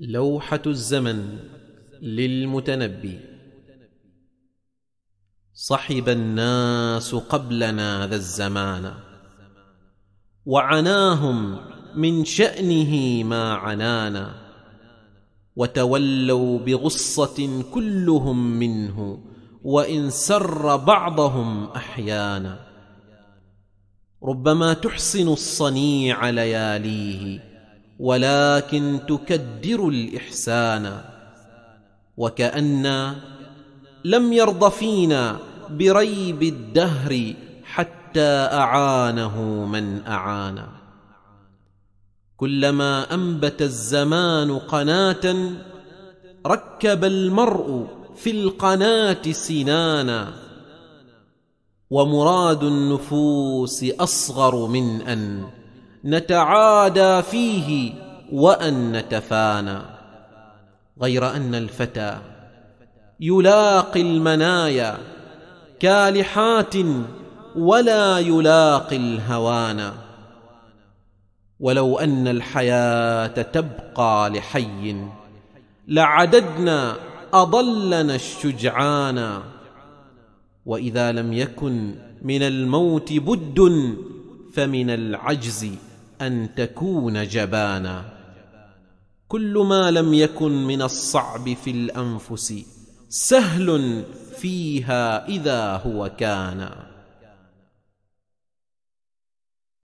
لوحة الزمن للمتنبي صحب الناس قبلنا ذا الزمان وعناهم من شأنه ما عنانا وتولوا بغصة كلهم منه وإن سر بعضهم أحيانا ربما تحسن الصنيع لياليه ولكن تكدر الإحسان وكأن لم يرض فينا بريب الدهر حتى أعانه من اعانا كلما أنبت الزمان قناة ركب المرء في القناة سنانا ومراد النفوس أصغر من أن نتعادى فيه وان نتفانى غير ان الفتى يلاقي المنايا كالحات ولا يلاقي الهوانا ولو ان الحياه تبقى لحي لعددنا اضلنا الشجعانا واذا لم يكن من الموت بد فمن العجز ان تكون جبانا كل ما لم يكن من الصعب في الانفس سهل فيها اذا هو كان